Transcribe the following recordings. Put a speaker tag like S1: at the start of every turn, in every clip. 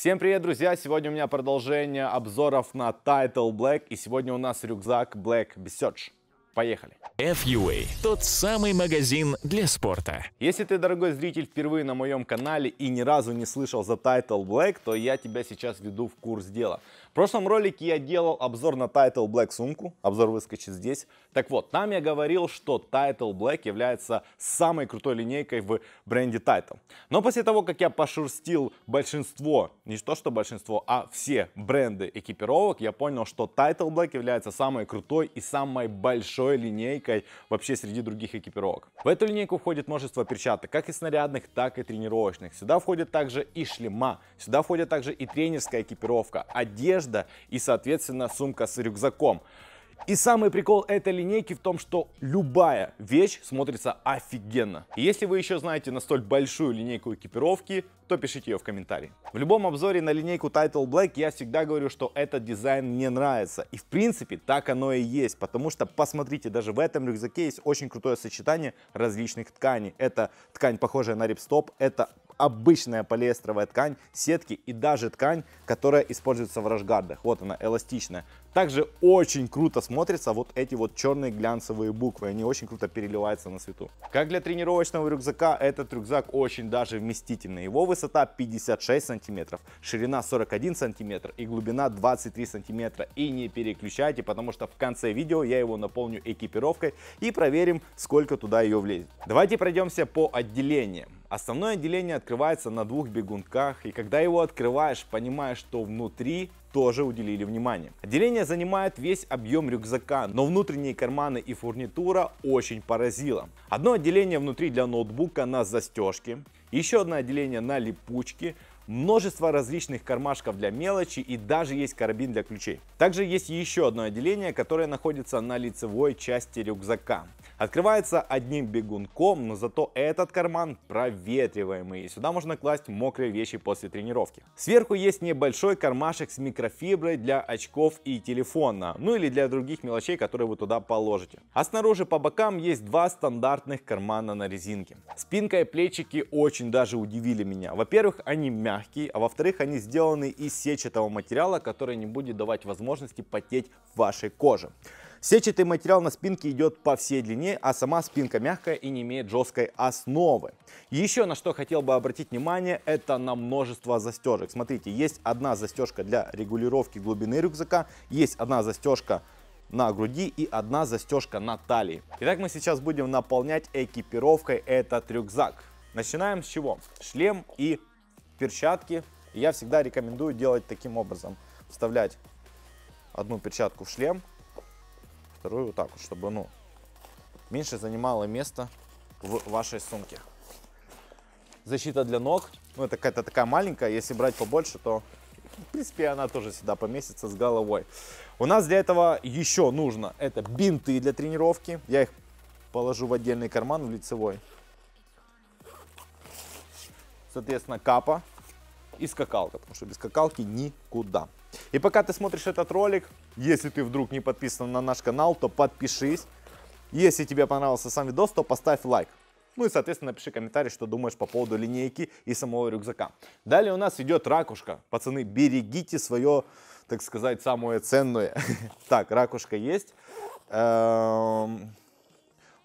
S1: Всем привет, друзья! Сегодня у меня продолжение обзоров на Title Black, и сегодня у нас рюкзак Black Bessearch. Поехали! FUA – тот самый магазин для спорта. Если ты, дорогой зритель, впервые на моем канале и ни разу не слышал за Title Black, то я тебя сейчас веду в курс дела – в прошлом ролике я делал обзор на Title Black сумку, обзор выскочит здесь. Так вот, там я говорил, что Title Black является самой крутой линейкой в бренде Title. Но после того, как я пошурстил большинство, не то что большинство, а все бренды экипировок, я понял, что Title Black является самой крутой и самой большой линейкой вообще среди других экипировок. В эту линейку входит множество перчаток, как и снарядных, так и тренировочных. Сюда входят также и шлема, сюда входит также и тренерская экипировка, одежда, одежда и, соответственно, сумка с рюкзаком. И самый прикол этой линейки в том, что любая вещь смотрится офигенно. И если вы еще знаете на столь большую линейку экипировки, то пишите ее в комментарии. В любом обзоре на линейку Title Black я всегда говорю, что этот дизайн мне нравится. И в принципе так оно и есть, потому что посмотрите, даже в этом рюкзаке есть очень крутое сочетание различных тканей. Это ткань, похожая на рипстоп, это обычная полиэстеровая ткань, сетки и даже ткань, которая используется в рашгардах. Вот она, эластичная. Также очень круто смотрятся вот эти вот черные глянцевые буквы. Они очень круто переливаются на свету. Как для тренировочного рюкзака, этот рюкзак очень даже вместительный. Его высота 56 сантиметров, ширина 41 сантиметр и глубина 23 сантиметра. И не переключайте, потому что в конце видео я его наполню экипировкой и проверим, сколько туда ее влезет. Давайте пройдемся по отделениям. Основное отделение открывается на двух бегунках, и когда его открываешь, понимаешь, что внутри тоже уделили внимание. Отделение занимает весь объем рюкзака, но внутренние карманы и фурнитура очень поразила. Одно отделение внутри для ноутбука на застежке, еще одно отделение на липучке, множество различных кармашков для мелочи и даже есть карабин для ключей. Также есть еще одно отделение, которое находится на лицевой части рюкзака. Открывается одним бегунком, но зато этот карман проветриваемый, и сюда можно класть мокрые вещи после тренировки. Сверху есть небольшой кармашек с микрофиброй для очков и телефона, ну или для других мелочей, которые вы туда положите. А снаружи по бокам есть два стандартных кармана на резинке. Спинка и плечики очень даже удивили меня. Во-первых, они мягкие мягкий, а во-вторых, они сделаны из сетчатого материала, который не будет давать возможности потеть в вашей коже. Сетчатый материал на спинке идет по всей длине, а сама спинка мягкая и не имеет жесткой основы. Еще на что хотел бы обратить внимание, это на множество застежек. Смотрите, есть одна застежка для регулировки глубины рюкзака, есть одна застежка на груди и одна застежка на талии. Итак, мы сейчас будем наполнять экипировкой этот рюкзак. Начинаем с чего? Шлем и перчатки. я всегда рекомендую делать таким образом. Вставлять одну перчатку в шлем, вторую вот так вот, чтобы ну, меньше занимало место в вашей сумке. Защита для ног. Ну, это какая-то такая маленькая. Если брать побольше, то, в принципе, она тоже сюда поместится с головой. У нас для этого еще нужно это бинты для тренировки. Я их положу в отдельный карман, в лицевой соответственно, капа и скакалка, потому что без скакалки никуда. И пока ты смотришь этот ролик, если ты вдруг не подписан на наш канал, то подпишись. Если тебе понравился сам видос, то поставь лайк. Ну и, соответственно, напиши комментарий, что думаешь по поводу линейки и самого рюкзака. Далее у нас идет ракушка. Пацаны, берегите свое, так сказать, самое ценное. Так, ракушка есть. Эм,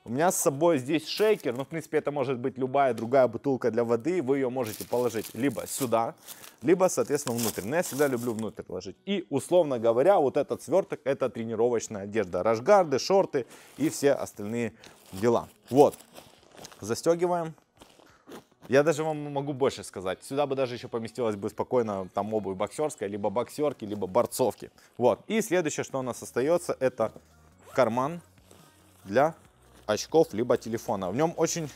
S1: у меня с собой здесь шейкер, но ну, в принципе, это может быть любая другая бутылка для воды, вы ее можете положить либо сюда, либо, соответственно, внутрь. Но я всегда люблю внутрь положить. И, условно говоря, вот этот сверток – это тренировочная одежда. Рашгарды, шорты и все остальные дела. Вот, застегиваем. Я даже вам могу больше сказать. Сюда бы даже еще поместилась бы спокойно там обувь боксерская, либо боксерки, либо борцовки. Вот. И следующее, что у нас остается, это карман для очков, либо телефона. В нем очень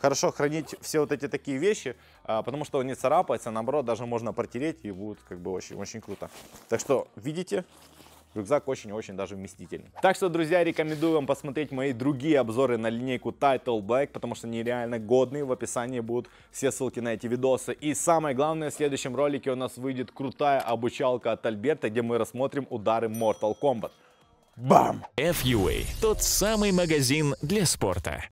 S1: хорошо хранить все вот эти такие вещи, а, потому что он не царапается, а наоборот, даже можно протереть и будет как бы очень-очень круто. Так что, видите, Рюкзак очень-очень даже вместительный. Так что, друзья, рекомендую вам посмотреть мои другие обзоры на линейку Title Black, потому что они реально годные. В описании будут все ссылки на эти видосы. И самое главное, в следующем ролике у нас выйдет крутая обучалка от Альберта, где мы рассмотрим удары Mortal Kombat. Бам! FUA – тот самый магазин для спорта.